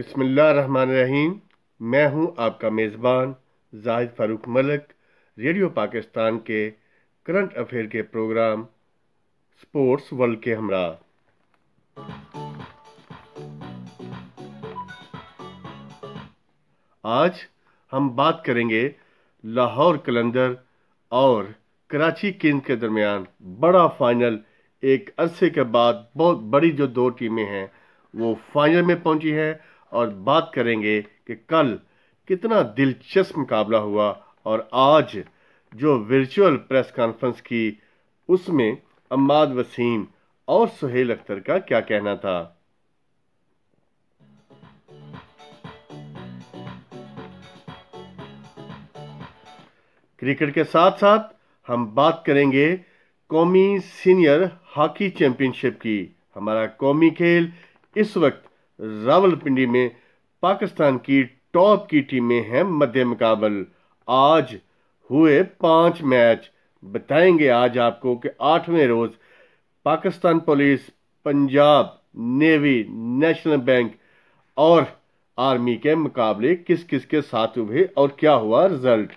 रहीम मैं हूं आपका मेज़बान जाहिद फ़ारूक मलक रेडियो पाकिस्तान के करंट अफेयर के प्रोग्राम स्पोर्ट्स वर्ल्ड के हमरा आज हम बात करेंगे लाहौर कलंदर और कराची किंग्स के दरमियान बड़ा फाइनल एक अरसे के बाद बहुत बड़ी जो दो टीमें हैं वो फाइनल में पहुंची हैं और बात करेंगे कि कल कितना दिलचस्प मुकाबला हुआ और आज जो वर्चुअल प्रेस कॉन्फ्रेंस की उसमें अम्माद वसीम और सुहेल अख्तर का क्या कहना था क्रिकेट के साथ साथ हम बात करेंगे कौमी सीनियर हॉकी चैंपियनशिप की हमारा कौमी खेल इस वक्त रावलपिंडी में पाकिस्तान की टॉप की टीमें हैं मध्य मुकाबल आज हुए पांच मैच बताएंगे आज आपको कि आठवें रोज Pakistan police Punjab navy national bank और आर्मी के मुकाबले किस किस के साथ हुए और क्या हुआ रिजल्ट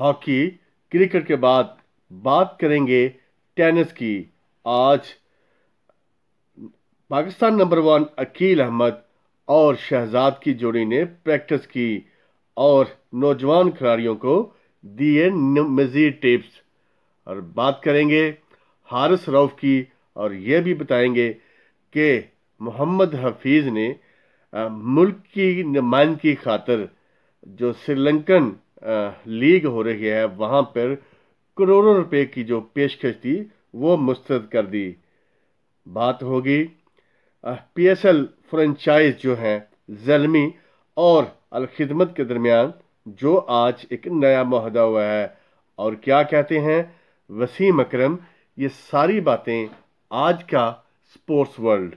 हॉकी क्रिकेट के बाद बात करेंगे टेनिस की आज पाकिस्तान नंबर वन अकील अहमद और शहजाद की जोड़ी ने प्रैक्टिस की और नौजवान खिलाड़ियों को दिए मज़ीद टिप्स और बात करेंगे हारिस रऊफ़ की और ये भी बताएंगे कि मोहम्मद हफीज़ ने मुल्क की नुमाइंदगी खातर जो श्रीलंकन लीग हो रही है वहाँ पर करोड़ों रुपए की जो पेशकश थी वो मुस्तरद कर दी बात होगी पी एस एल फ्रेंचाइज जो हैं जलमी और अलखिदमत के दरमियान जो आज एक नया माहदा हुआ है और क्या कहते हैं वसीम अकरम ये सारी बातें आज का स्पोर्ट्स वर्ल्ड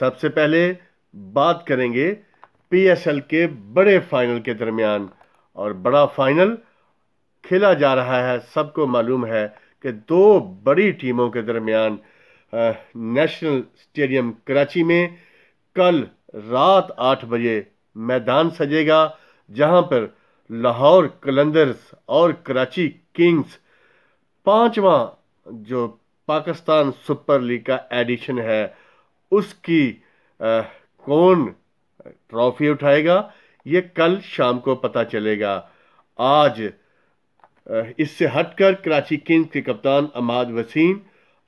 सबसे पहले बात करेंगे पीएसएल के बड़े फाइनल के दरमियान और बड़ा फाइनल खेला जा रहा है सबको मालूम है कि दो बड़ी टीमों के दरमियान नेशनल स्टेडियम कराची में कल रात आठ बजे मैदान सजेगा जहां पर लाहौर कलंदर्स और कराची किंग्स पांचवा जो पाकिस्तान सुपर लीग का एडिशन है उसकी आ, कौन ट्रॉफी उठाएगा ये कल शाम को पता चलेगा आज इससे हटकर कराची किंग्स के कप्तान अमाद वसीम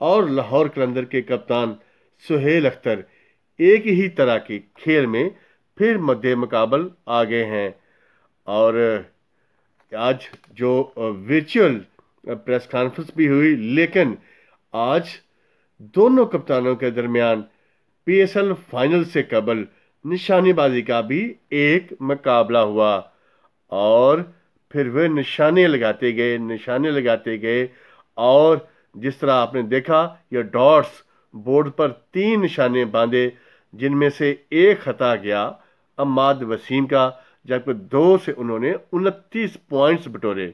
और लाहौर कलंदर के कप्तान सुहेल अख्तर एक ही तरह के खेल में फिर मध्य मुकाबल आ गए हैं और आज जो वर्चुअल प्रेस कॉन्फ्रेंस भी हुई लेकिन आज दोनों कप्तानों के दरमियान पीएसएल फाइनल से कबल निशानेबाजी का भी एक मुकाबला हुआ और फिर वे निशाने लगाते गए निशाने लगाते गए और जिस तरह आपने देखा ये डॉट्स बोर्ड पर तीन निशाने बांधे जिनमें से एक खता गया अमाद वसीम का जबकि दो से उन्होंने उनतीस पॉइंट्स बटोरे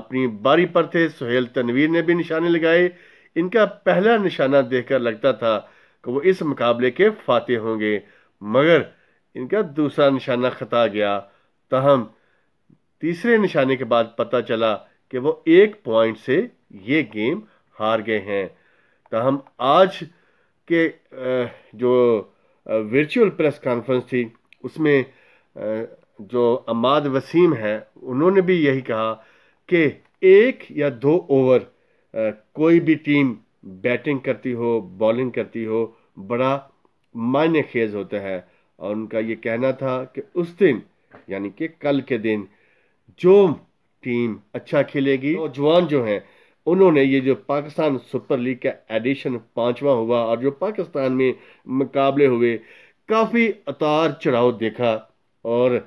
अपनी बारी पर थे सुहेल तनवीर ने भी निशाने लगाए इनका पहला निशाना देखकर लगता था कि वो इस मुकाबले के फाते होंगे मगर इनका दूसरा निशाना खता गया तहम तीसरे निशाने के बाद पता चला कि वो एक पॉइंट से ये गेम हार गए हैं तहम आज के जो वर्चुअल प्रेस कॉन्फ्रेंस थी उसमें जो अमाद वसीम है उन्होंने भी यही कहा कि एक या दो ओवर कोई भी टीम बैटिंग करती हो बॉलिंग करती हो बड़ा मायने खेज होता है और उनका ये कहना था कि उस दिन यानी कि कल के दिन जो टीम अच्छा खेलेगी नौजवान तो जो हैं उन्होंने ये जो पाकिस्तान सुपर लीग का एडिशन पांचवा हुआ और जो पाकिस्तान में मुकाबले हुए काफ़ी उतार चढ़ाव देखा और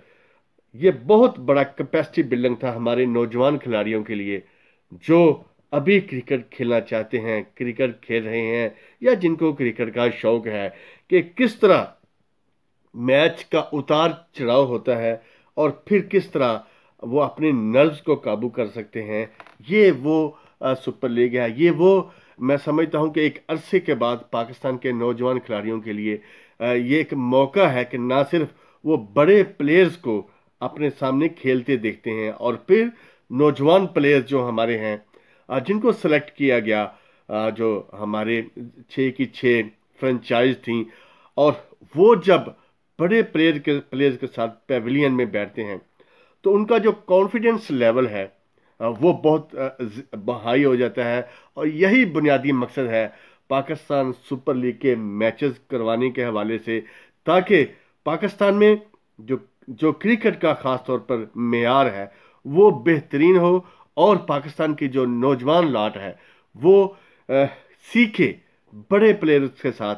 ये बहुत बड़ा कैपेसिटी बिल्डिंग था हमारे नौजवान खिलाड़ियों के लिए जो अभी क्रिकेट खेलना चाहते हैं क्रिकेट खेल रहे हैं या जिनको क्रिकेट का शौक है कि किस तरह मैच का उतार चढ़ाव होता है और फिर किस तरह वो अपने नर्व्स को काबू कर सकते हैं ये वो सुपर लीग है ये वो मैं समझता हूँ कि एक अरसे के बाद पाकिस्तान के नौजवान खिलाड़ियों के लिए ये एक मौका है कि ना सिर्फ वो बड़े प्लेयर्स को अपने सामने खेलते देखते हैं और फिर नौजवान प्लेयर्स जो हमारे हैं जिनको सेलेक्ट किया गया जो हमारे छः की छः फ्रेंचाइज थी और वो जब बड़े प्लेयर के प्लेयर्स के साथ पेविलियन में बैठते हैं तो उनका जो कॉन्फिडेंस लेवल है वो बहुत हाई हो जाता है और यही बुनियादी मकसद है पाकिस्तान सुपर लीग के मैचेस करवाने के हवाले से ताकि पाकिस्तान में जो जो क्रिकेट का ख़ास तौर पर मैार है वो बेहतरीन हो और पाकिस्तान की जो नौजवान लाट है वो आ, सीखे बड़े प्लेयर्स के साथ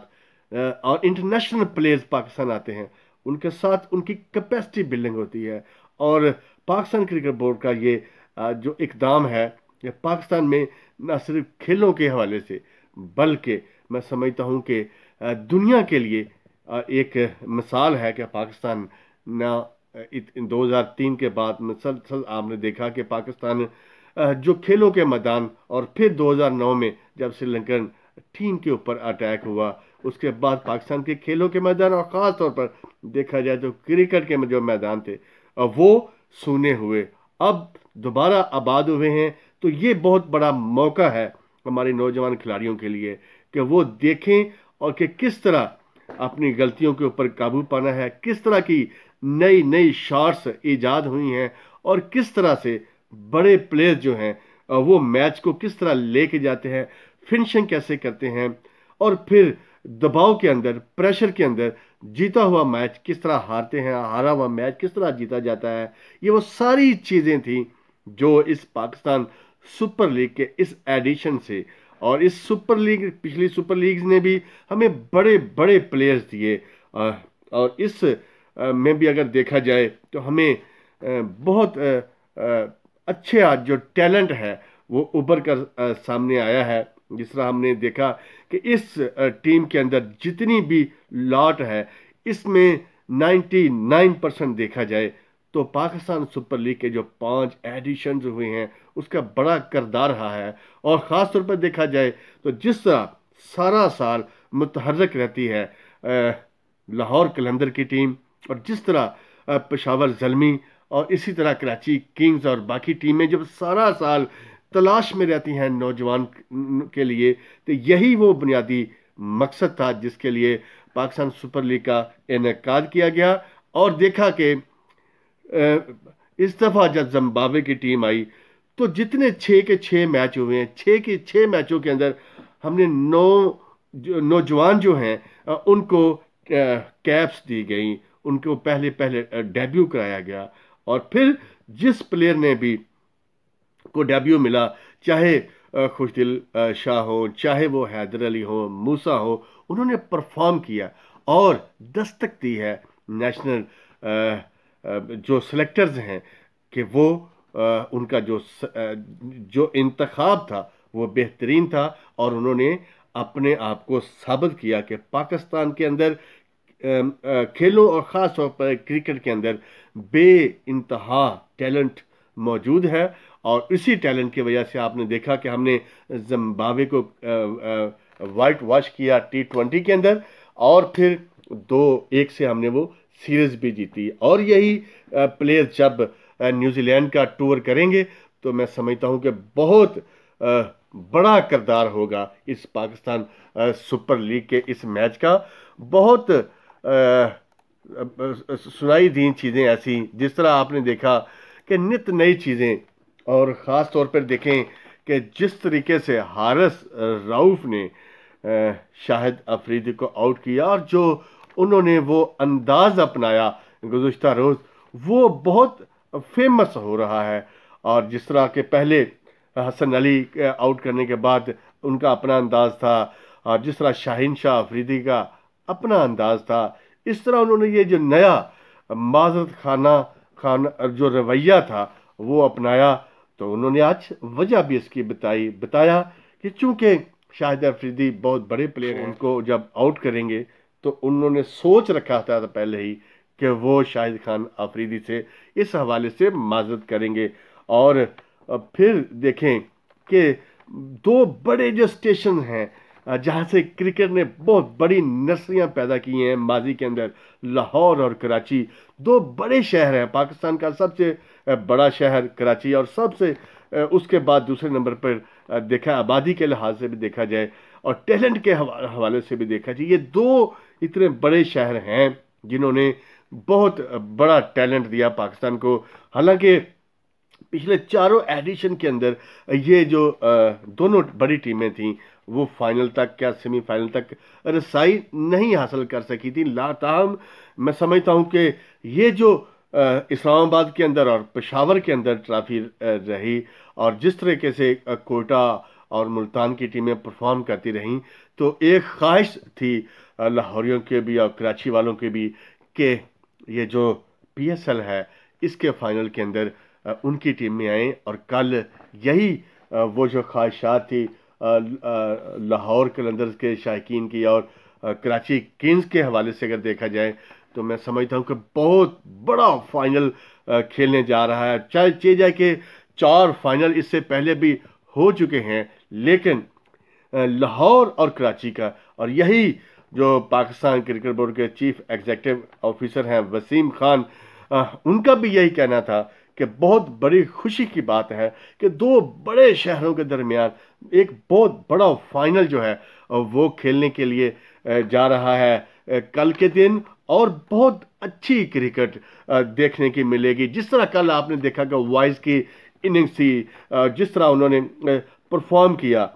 आ, और इंटरनेशनल प्लेयर्स पाकिस्तान आते हैं उनके साथ उनकी कैपेसिटी बिल्डिंग होती है और पाकिस्तान क्रिकेट बोर्ड का ये आ, जो इकदाम है ये पाकिस्तान में न सिर्फ खेलों के हवाले से बल्कि मैं समझता हूँ कि दुनिया के लिए एक मिसाल है कि पाकिस्तान ना हज़ार तीन के बाद में आपने देखा कि पाकिस्तान जो खेलों के मैदान और फिर 2009 में जब श्रीलंकन टीम के ऊपर अटैक हुआ उसके बाद पाकिस्तान के खेलों के मैदान और ख़ास तौर पर देखा जाए तो क्रिकेट के जो मैदान थे वो सुने हुए अब दोबारा आबाद हुए हैं तो ये बहुत बड़ा मौका है हमारे नौजवान खिलाड़ियों के लिए कि वो देखें और कि किस तरह अपनी गलतियों के ऊपर काबू पाना है किस तरह की नई नई शॉट्स ईजाद हुई हैं और किस तरह से बड़े प्लेयर जो हैं वो मैच को किस तरह लेके जाते हैं फिनिशिंग कैसे करते हैं और फिर दबाव के अंदर प्रेशर के अंदर जीता हुआ मैच किस तरह हारते हैं हारा हुआ मैच किस तरह जीता जाता है ये वो सारी चीज़ें थी जो इस पाकिस्तान सुपर लीग के इस एडिशन से और इस सुपर लीग पिछली सुपर लीग ने भी हमें बड़े बड़े प्लेयर्स दिए और इस में भी अगर देखा जाए तो हमें बहुत अच्छे आज जो टैलेंट है वो उभर कर सामने आया है जिस तरह हमने देखा कि इस टीम के अंदर जितनी भी लॉट है इसमें 99 परसेंट देखा जाए तो पाकिस्तान सुपर लीग के जो पांच एडिशन हुए हैं उसका बड़ा करदार रहा है और ख़ास तौर पर देखा जाए तो जिस तरह सारा साल मुतहरक रहती है लाहौर कलंदर की टीम और जिस तरह पेशावर जलमी और इसी तरह कराची किंग्स और बाकी टीमें जब सारा साल तलाश में रहती हैं नौजवान के लिए तो यही वो बुनियादी मकसद था जिसके लिए पाकिस्तान सुपर लीग का इनका किया गया और देखा कि इस दफ़ा जब जम्बावे की टीम आई तो जितने छः के छः मैच हुए हैं छः के छः मैचों के अंदर हमने नौ नौजवान जो हैं उनको कैप्स दी गई उनको पहले पहले डेब्यू कराया गया और फिर जिस प्लेयर ने भी को डेब्यू मिला चाहे खुशदिल शाह हो चाहे वो हैदर अली हो मूसा हो उन्होंने परफॉर्म किया और दस्तक दी है नेशनल जो सेलेक्टर्स हैं कि वो उनका जो जो इंतखब था वो बेहतरीन था और उन्होंने अपने आप को साबित किया कि पाकिस्तान के अंदर Um, uh, खेलों और ख़ास तौर पर क्रिकेट के अंदर बे इंतहा टैलेंट मौजूद है और इसी टैलेंट की वजह से आपने देखा कि हमने जम्बावे को वाइट uh, वॉश uh, किया टी ट्वेंटी के अंदर और फिर दो एक से हमने वो सीरीज़ भी जीती और यही प्लेयर्स जब न्यूजीलैंड का टूर करेंगे तो मैं समझता हूँ कि बहुत बड़ा करदार होगा इस पाकिस्तान सुपर लीग के इस मैच का बहुत सुनाई दी चीज़ें ऐसी जिस तरह आपने देखा कि नित नई चीज़ें और ख़ास तौर पर देखें कि जिस तरीके से हारस राउफ ने शाहिद अफरीदी को आउट किया और जो उन्होंने वो अंदाज़ अपनाया गुज्त रोज़ वो बहुत फेमस हो रहा है और जिस तरह के पहले हसन अली आउट करने के बाद उनका अपना अंदाज़ था और जिस तरह शाहिन शाह अफरीदी का अपना अंदाज था इस तरह उन्होंने ये जो नया माजरत खाना खान जो रवैया था वो अपनाया तो उन्होंने आज वजह भी इसकी बताई बताया कि चूंकि शाहिद अफरीदी बहुत बड़े प्लेयर हैं उनको जब आउट करेंगे तो उन्होंने सोच रखा था पहले ही कि वो शाहिद खान आफरीदी से इस हवाले से माजरत करेंगे और फिर देखें कि दो बड़े जो स्टेशन हैं जहाँ से क्रिकेट ने बहुत बड़ी नर्सरियाँ पैदा की हैं माजी के अंदर लाहौर और कराची दो बड़े शहर हैं पाकिस्तान का सबसे बड़ा शहर कराची और सबसे उसके बाद दूसरे नंबर पर देखा आबादी के लिहाज से भी देखा जाए और टैलेंट के हवाले से भी देखा जाए ये दो इतने बड़े शहर हैं जिन्होंने बहुत बड़ा टैलेंट दिया पाकिस्तान को हालांकि पिछले चारों एडिशन के अंदर ये जो दोनों बड़ी टीमें थीं वो फाइनल तक या सेमीफाइनल तक रसाई नहीं हासिल कर सकी थी लाताम मैं समझता हूँ कि ये जो इस्लामाबाद के अंदर और पेशावर के अंदर ट्रॉफी रही और जिस तरीके से कोटा और मुल्तान की टीमें परफॉर्म करती रहीं तो एक ख्वाहिश थी लाहौरियों के भी और कराची वालों के भी कि ये जो पीएसएल है इसके फाइनल के अंदर उनकी टीम में आएँ और कल यही वो जो ख्वाहिशात थी लाहौर कलंदर के शायकीन की और कराची किंग्स के हवाले से अगर देखा जाए तो मैं समझता हूँ कि बहुत बड़ा फाइनल खेलने जा रहा है चाहे चीज है कि चार फाइनल इससे पहले भी हो चुके हैं लेकिन लाहौर और कराची का और यही जो पाकिस्तान क्रिकेट बोर्ड के चीफ एग्जेक्टिव ऑफिसर हैं वसीम खान उनका भी यही कहना था कि बहुत बड़ी खुशी की बात है कि दो बड़े शहरों के दरमियान एक बहुत बड़ा फाइनल जो है वो खेलने के लिए जा रहा है कल के दिन और बहुत अच्छी क्रिकेट देखने की मिलेगी जिस तरह कल आपने देखा कि वाइज की इनिंग्स थी जिस तरह उन्होंने परफॉर्म किया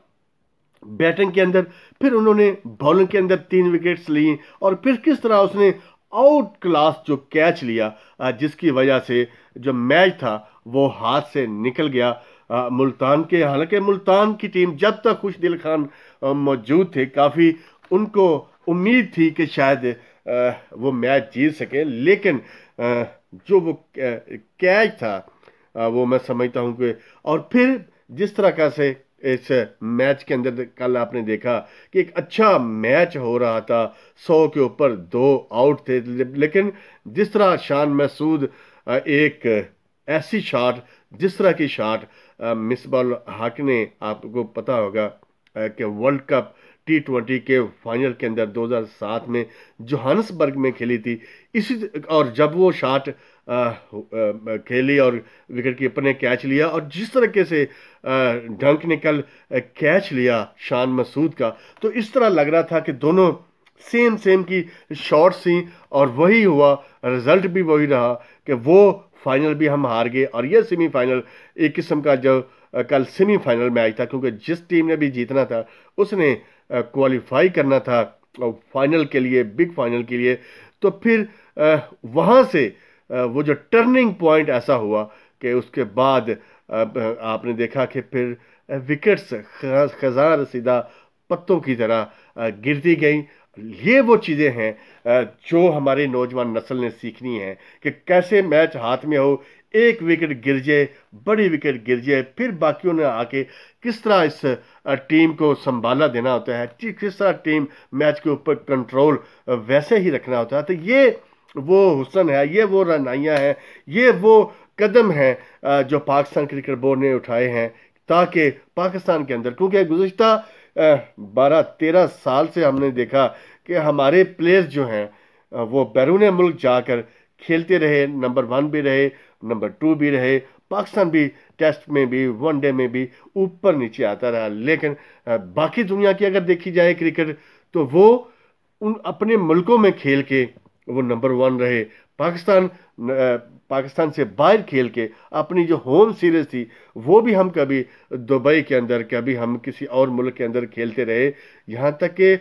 बैटिंग के अंदर फिर उन्होंने बॉलिंग के अंदर तीन विकेट्स ली और फिर किस तरह उसने आउट क्लास जो कैच लिया जिसकी वजह से जो मैच था वो हाथ से निकल गया मुल्तान के हालांकि मुल्तान की टीम जब तक खुश दिल खान मौजूद थे काफ़ी उनको उम्मीद थी कि शायद वो मैच जीत सके लेकिन जो वो कैच था वो मैं समझता हूँ कि और फिर जिस तरह का से इस मैच के अंदर कल आपने देखा कि एक अच्छा मैच हो रहा था सौ के ऊपर दो आउट थे लेकिन जिस तरह शान मसूद एक ऐसी शॉट जिस तरह की शॉट बॉल हाक ने आपको पता होगा कि वर्ल्ड कप टी ट्वेंटी के फाइनल के अंदर 2007 में जोहानसबर्ग में खेली थी इसी और जब वो शॉट खेली और विकेट कीपर ने कैच लिया और जिस तरीके से डंक ने कल कैच लिया शान मसूद का तो इस तरह लग रहा था कि दोनों सेम सेम की शॉट्स थी और वही हुआ रिजल्ट भी वही रहा कि वो फाइनल भी हम हार गए और यह सेमीफाइनल एक किस्म का जो कल सेमीफाइनल आई था क्योंकि जिस टीम ने भी जीतना था उसने क्वालिफाई करना था फाइनल के लिए बिग फाइनल के लिए तो फिर वहाँ से वो जो टर्निंग पॉइंट ऐसा हुआ कि उसके बाद आपने देखा कि फिर विकेट्स ख़जान रसीदा पत्तों की तरह गिरती गई ये वो चीज़ें हैं जो हमारे नौजवान नस्ल ने सीखनी है कि कैसे मैच हाथ में हो एक विकेट गिर जाए बड़ी विकेट गिर जाए फिर बाकियों ने आके किस तरह इस टीम को संभाला देना होता है किस तरह टीम मैच के ऊपर कंट्रोल वैसे ही रखना होता है तो ये वो हुसन है ये वो रहनाइयाँ हैं ये वो कदम हैं जो पाकिस्तान क्रिकेट बोर्ड ने उठाए हैं ताकि पाकिस्तान के अंदर क्योंकि गुज्त बारह तेरह साल से हमने देखा कि हमारे प्लेयर्स जो हैं वो बैरून मुल्क जाकर खेलते रहे नंबर वन भी रहे नंबर टू भी रहे पाकिस्तान भी टेस्ट में भी वनडे में भी ऊपर नीचे आता रहा लेकिन बाकी दुनिया की अगर देखी जाए क्रिकेट तो वो उन अपने मुल्कों में खेल के वो नंबर वन रहे पाकिस्तान पाकिस्तान से बाहर खेल के अपनी जो होम सीरीज़ थी वो भी हम कभी दुबई के अंदर कभी हम किसी और मुल्क के अंदर खेलते रहे यहाँ तक कि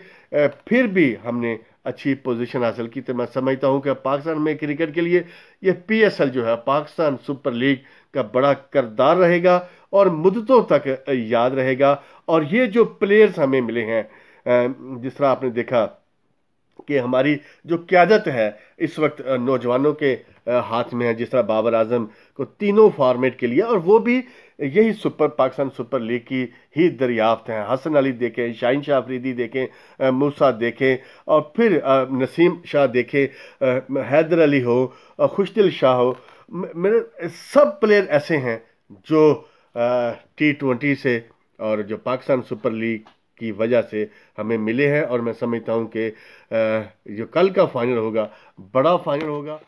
फिर भी हमने अच्छी पोजीशन हासिल की तो मैं समझता हूँ कि पाकिस्तान में क्रिकेट के लिए ये पीएसएल जो है पाकिस्तान सुपर लीग का बड़ा करदार रहेगा और मुद्दतों तक याद रहेगा और ये जो प्लेयर्स हमें मिले हैं जिस तरह आपने देखा कि हमारी जो क्यादत है इस वक्त नौजवानों के हाथ में है जिस तरह बाबर आजम को तीनों फॉर्मेट के लिए और वो भी यही सुपर पाकिस्तान सुपर लीग की ही दरियाफ्त हैं हसन अली देखें शाहिन शाह अफरीदी देखें मूसा देखें और फिर नसीम शाह देखें हैदर अली हो खुशदिल शाह हो मेरे सब प्लेयर ऐसे हैं जो टी ट्वेंटी से और जो पाकिस्तान सुपर लीग की वजह से हमें मिले हैं और मैं समझता हूँ कि जो कल का फाइनल होगा बड़ा फाइनल होगा